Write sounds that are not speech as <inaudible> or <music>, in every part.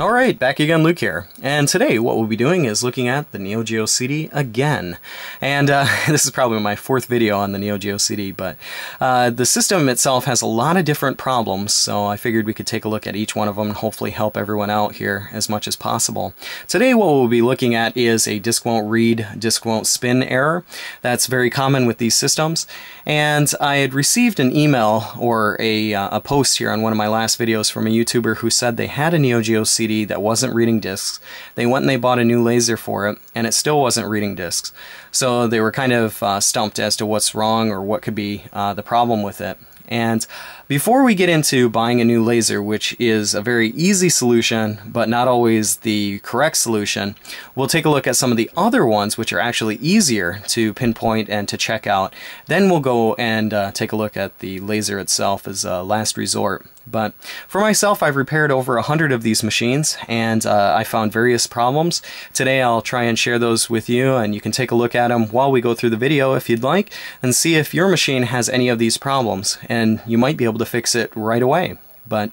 Alright, back again, Luke here. And today what we'll be doing is looking at the Neo Geo CD again. And uh, <laughs> this is probably my fourth video on the Neo Geo CD, but uh, the system itself has a lot of different problems, so I figured we could take a look at each one of them and hopefully help everyone out here as much as possible. Today what we'll be looking at is a disk won't read, disk won't spin error. That's very common with these systems. And I had received an email or a, uh, a post here on one of my last videos from a YouTuber who said they had a Neo Geo CD CD that wasn't reading discs. They went and they bought a new laser for it, and it still wasn't reading discs. So they were kind of uh, stumped as to what's wrong or what could be uh, the problem with it. And before we get into buying a new laser, which is a very easy solution, but not always the correct solution, we'll take a look at some of the other ones which are actually easier to pinpoint and to check out. Then we'll go and uh, take a look at the laser itself as a last resort. But for myself, I've repaired over 100 of these machines and uh, I found various problems. Today I'll try and share those with you and you can take a look at them while we go through the video if you'd like and see if your machine has any of these problems and you might be able to fix it right away. But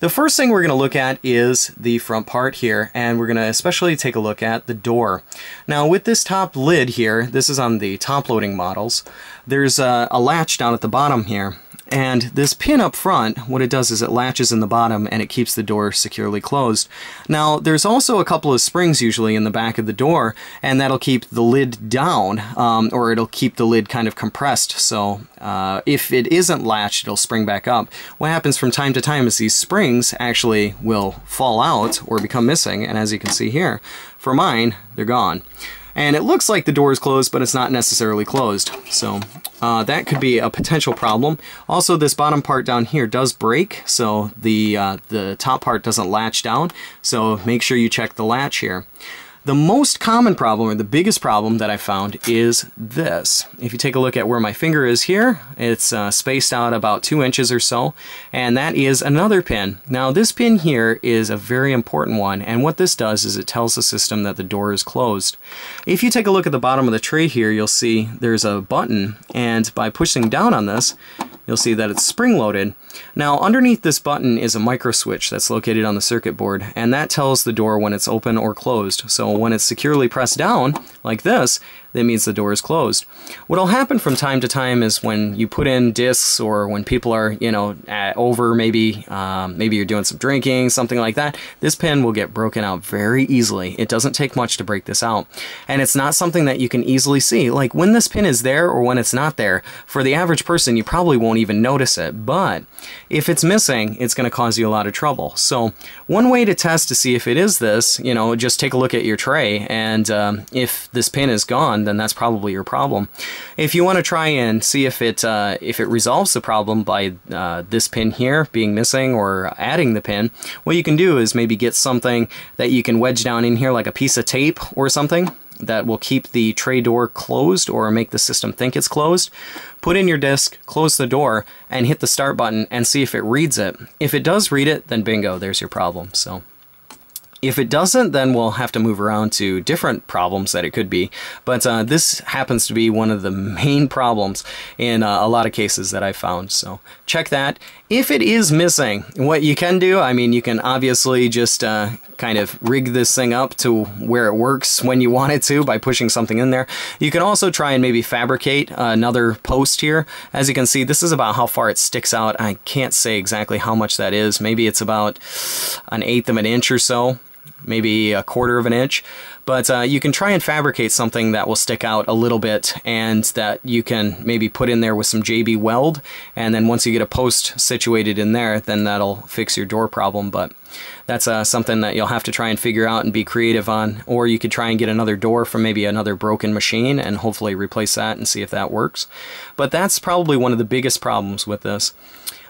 the first thing we're going to look at is the front part here, and we're going to especially take a look at the door. Now with this top lid here, this is on the top loading models, there's a, a latch down at the bottom here. And this pin up front, what it does is it latches in the bottom and it keeps the door securely closed. Now, there's also a couple of springs usually in the back of the door, and that'll keep the lid down, um, or it'll keep the lid kind of compressed. So uh, if it isn't latched, it'll spring back up. What happens from time to time is these springs actually will fall out or become missing, and as you can see here, for mine, they're gone. And it looks like the door is closed, but it's not necessarily closed. So uh, that could be a potential problem. Also, this bottom part down here does break, so the, uh, the top part doesn't latch down. So make sure you check the latch here. The most common problem or the biggest problem that I found is this. If you take a look at where my finger is here, it's uh, spaced out about two inches or so, and that is another pin. Now this pin here is a very important one, and what this does is it tells the system that the door is closed. If you take a look at the bottom of the tray here, you'll see there's a button, and by pushing down on this, you'll see that it's spring-loaded. Now underneath this button is a micro switch that's located on the circuit board and that tells the door when it's open or closed. So when it's securely pressed down like this, that means the door is closed. What'll happen from time to time is when you put in discs or when people are, you know, at, over maybe, um, maybe you're doing some drinking, something like that, this pin will get broken out very easily. It doesn't take much to break this out. And it's not something that you can easily see. Like when this pin is there or when it's not there, for the average person, you probably won't won't even notice it. But if it's missing, it's going to cause you a lot of trouble. So one way to test to see if it is this, you know, just take a look at your tray and um, if this pin is gone, then that's probably your problem. If you want to try and see if it, uh, if it resolves the problem by uh, this pin here being missing or adding the pin, what you can do is maybe get something that you can wedge down in here like a piece of tape or something that will keep the tray door closed or make the system think it's closed. Put in your disk, close the door, and hit the start button and see if it reads it. If it does read it, then bingo, there's your problem. So if it doesn't, then we'll have to move around to different problems that it could be. But uh, this happens to be one of the <laughs> main problems in uh, a lot of cases that I've found. So check that. If it is missing, what you can do, I mean, you can obviously just uh, kind of rig this thing up to where it works when you want it to by pushing something in there. You can also try and maybe fabricate another post here. As you can see, this is about how far it sticks out. I can't say exactly how much that is. Maybe it's about an eighth of an inch or so, maybe a quarter of an inch. But uh, you can try and fabricate something that will stick out a little bit and that you can maybe put in there with some JB Weld. And then once you get a post situated in there, then that'll fix your door problem. But that's uh, something that you'll have to try and figure out and be creative on. Or you could try and get another door from maybe another broken machine and hopefully replace that and see if that works. But that's probably one of the biggest problems with this.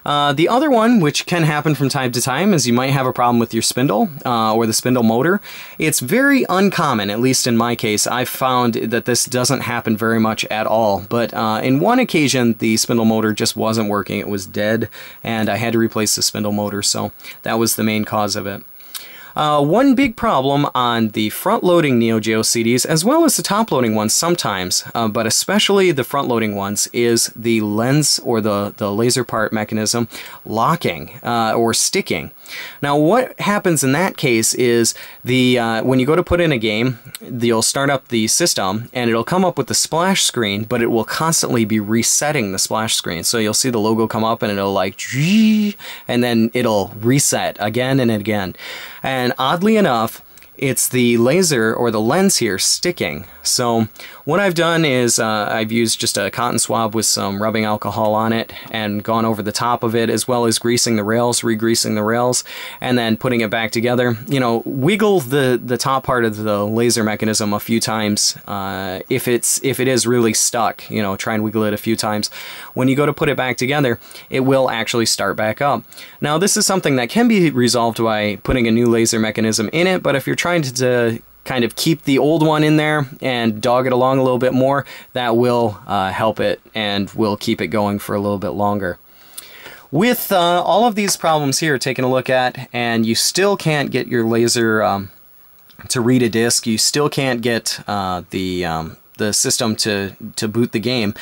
Uh, the other one, which can happen from time to time, is you might have a problem with your spindle uh, or the spindle motor. It's very uncommon, at least in my case. I've found that this doesn't happen very much at all. But uh, in one occasion, the spindle motor just wasn't working. It was dead, and I had to replace the spindle motor, so that was the main cause of it. Uh, one big problem on the front-loading Neo Geo CDs, as well as the top-loading ones sometimes, uh, but especially the front-loading ones, is the lens or the, the laser part mechanism locking uh, or sticking. Now what happens in that case is the uh, when you go to put in a game, you'll start up the system and it'll come up with the splash screen, but it will constantly be resetting the splash screen. So you'll see the logo come up and it'll like, and then it'll reset again and again. And and oddly enough, it's the laser or the lens here sticking. So what I've done is uh, I've used just a cotton swab with some rubbing alcohol on it and gone over the top of it as well as greasing the rails, re-greasing the rails, and then putting it back together. You know, wiggle the, the top part of the laser mechanism a few times uh, if it's if it is really stuck, you know, try and wiggle it a few times. When you go to put it back together, it will actually start back up. Now this is something that can be resolved by putting a new laser mechanism in it, but if you're trying trying to, to kind of keep the old one in there and dog it along a little bit more, that will uh, help it and will keep it going for a little bit longer. With uh, all of these problems here taking a look at, and you still can't get your laser um, to read a disk, you still can't get uh, the, um, the system to, to boot the game,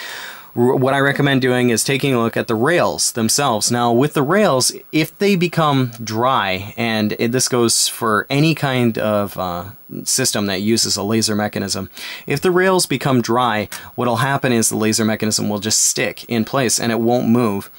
what I recommend doing is taking a look at the rails themselves. Now, with the rails, if they become dry, and it, this goes for any kind of uh, system that uses a laser mechanism. If the rails become dry, what'll happen is the laser mechanism will just stick in place and it won't move.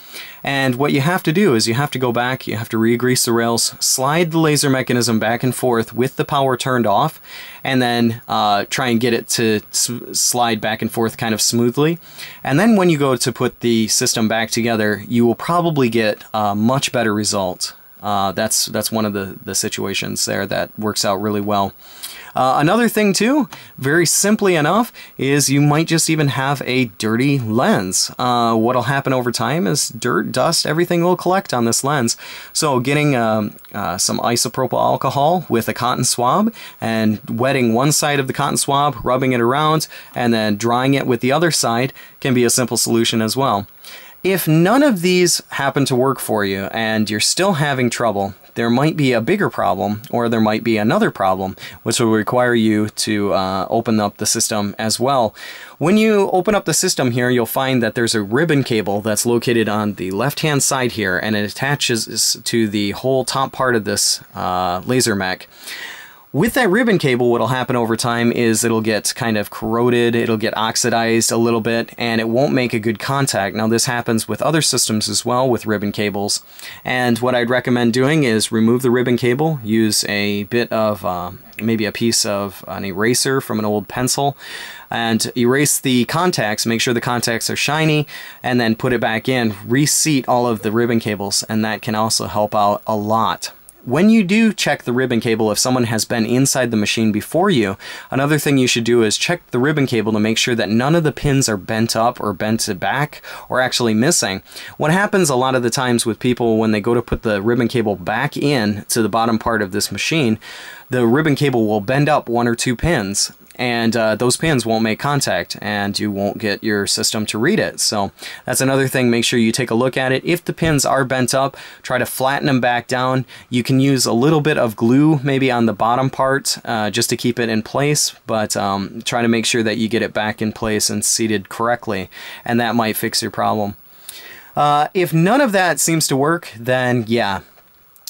And what you have to do is you have to go back, you have to re-grease the rails, slide the laser mechanism back and forth with the power turned off, and then uh, try and get it to slide back and forth kind of smoothly. And then when you go to put the system back together, you will probably get a much better result. Uh, that's that's one of the the situations there that works out really well. Uh, another thing too, very simply enough, is you might just even have a dirty lens. Uh, what'll happen over time is dirt, dust, everything will collect on this lens. So getting um, uh, some isopropyl alcohol with a cotton swab and wetting one side of the cotton swab, rubbing it around, and then drying it with the other side can be a simple solution as well. If none of these happen to work for you and you're still having trouble, there might be a bigger problem or there might be another problem which will require you to uh, open up the system as well. When you open up the system here you'll find that there's a ribbon cable that's located on the left hand side here and it attaches to the whole top part of this uh, laser mech. With that ribbon cable, what'll happen over time is it'll get kind of corroded, it'll get oxidized a little bit, and it won't make a good contact. Now this happens with other systems as well with ribbon cables, and what I'd recommend doing is remove the ribbon cable, use a bit of uh, maybe a piece of an eraser from an old pencil and erase the contacts, make sure the contacts are shiny, and then put it back in, reseat all of the ribbon cables, and that can also help out a lot when you do check the ribbon cable, if someone has been inside the machine before you, another thing you should do is check the ribbon cable to make sure that none of the pins are bent up or bent back or actually missing. What happens a lot of the times with people when they go to put the ribbon cable back in to the bottom part of this machine, the ribbon cable will bend up one or two pins and uh, those pins won't make contact and you won't get your system to read it. So that's another thing, make sure you take a look at it. If the pins are bent up, try to flatten them back down. You can use a little bit of glue maybe on the bottom part uh, just to keep it in place, but um, try to make sure that you get it back in place and seated correctly, and that might fix your problem. Uh, if none of that seems to work, then yeah,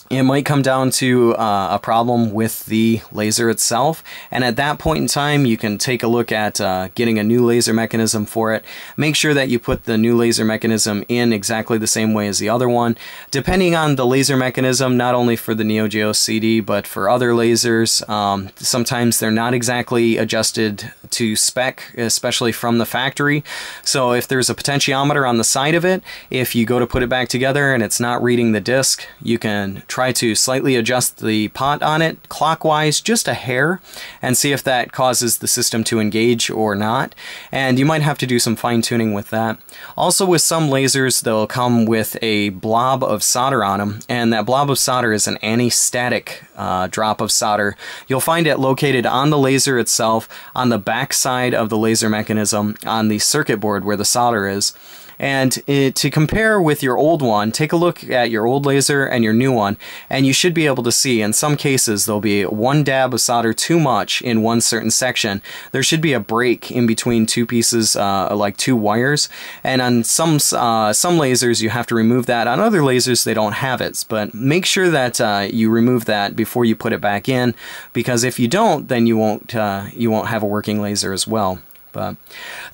it might come down to uh, a problem with the laser itself, and at that point in time, you can take a look at uh, getting a new laser mechanism for it. Make sure that you put the new laser mechanism in exactly the same way as the other one. Depending on the laser mechanism, not only for the Neo Geo CD, but for other lasers, um, sometimes they're not exactly adjusted to spec, especially from the factory. So if there's a potentiometer on the side of it, if you go to put it back together and it's not reading the disc, you can try to slightly adjust the pot on it clockwise, just a hair, and see if that causes the system to engage or not. And you might have to do some fine tuning with that. Also with some lasers, they'll come with a blob of solder on them, and that blob of solder is an anti-static uh, drop of solder. You'll find it located on the laser itself, on the back backside of the laser mechanism on the circuit board where the solder is. And it, uh, to compare with your old one, take a look at your old laser and your new one, and you should be able to see in some cases there'll be one dab of solder too much in one certain section. There should be a break in between two pieces, uh, like two wires. And on some uh, some lasers, you have to remove that. On other lasers, they don't have it. But make sure that uh, you remove that before you put it back in, because if you don't, then you won't uh, you won't have a working laser as well. But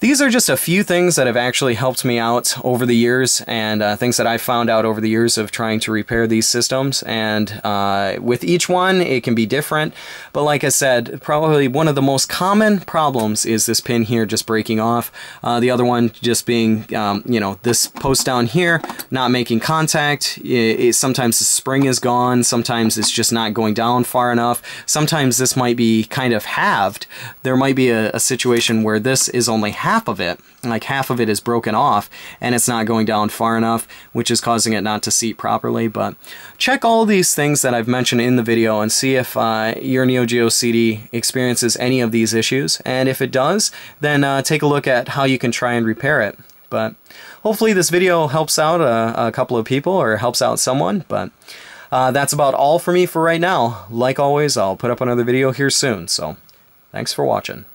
these are just a few things that have actually helped me out over the years and uh, things that I found out over the years of trying to repair these systems. And uh, with each one, it can be different. But like I said, probably one of the most common problems is this pin here just breaking off. Uh, the other one just being, um, you know, this post down here not making contact. It, it, sometimes the spring is gone. Sometimes it's just not going down far enough. Sometimes this might be kind of halved. There might be a, a situation where this this is only half of it, like half of it is broken off and it's not going down far enough, which is causing it not to seat properly. But check all these things that I've mentioned in the video and see if uh, your Neo Geo CD experiences any of these issues. And if it does, then uh, take a look at how you can try and repair it. But hopefully this video helps out a, a couple of people or helps out someone. But uh, that's about all for me for right now. Like always, I'll put up another video here soon. So thanks for watching.